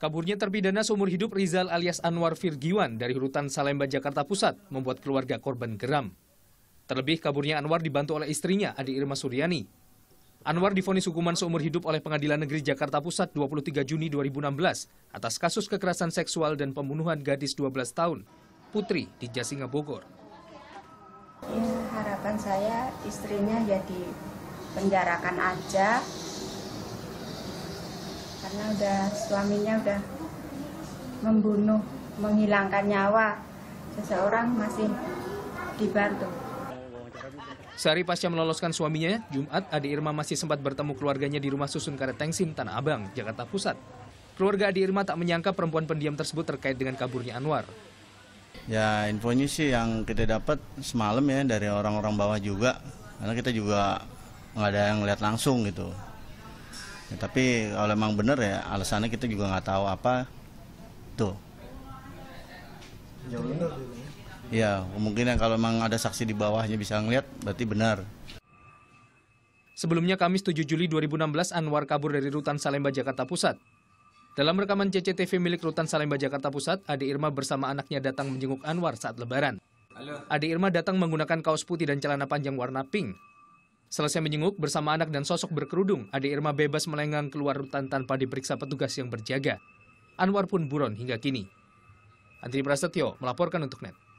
Kaburnya terpidana seumur hidup Rizal alias Anwar Firgiwan dari rutan Salemba, Jakarta Pusat membuat keluarga korban geram. Terlebih kaburnya Anwar dibantu oleh istrinya, Adi Irma Suryani. Anwar difonis hukuman seumur hidup oleh Pengadilan Negeri Jakarta Pusat 23 Juni 2016 atas kasus kekerasan seksual dan pembunuhan gadis 12 tahun, Putri di Jasinga Bogor. harapan saya istrinya ya penjarakan aja, karena udah suaminya udah membunuh menghilangkan nyawa seseorang masih dibantu. Sehari pasca meloloskan suaminya, Jumat adi Irma masih sempat bertemu keluarganya di rumah susun karet Tengsin, Tanah Abang, Jakarta Pusat. Keluarga Adi Irma tak menyangka perempuan pendiam tersebut terkait dengan kaburnya Anwar. Ya infonya sih yang kita dapat semalam ya dari orang-orang bawah juga, karena kita juga nggak ada yang lihat langsung gitu ya, tapi kalau emang bener ya alasannya kita juga nggak tahu apa tuh ya mungkin ya kalau emang ada saksi di bawahnya bisa ngeliat berarti benar Sebelumnya Kamis 7 Juli 2016 Anwar kabur dari rutan Salemba Jakarta Pusat. Dalam rekaman CCTV milik Rutan Salemba Jakarta Pusat, Ade Irma bersama anaknya datang menjenguk Anwar saat lebaran. Ade Irma datang menggunakan kaos putih dan celana panjang warna pink. Selesai menjenguk bersama anak dan sosok berkerudung, Ade Irma bebas melenggang keluar rutan tanpa diperiksa petugas yang berjaga. Anwar pun buron hingga kini. Andri Prasetyo melaporkan untuk NET.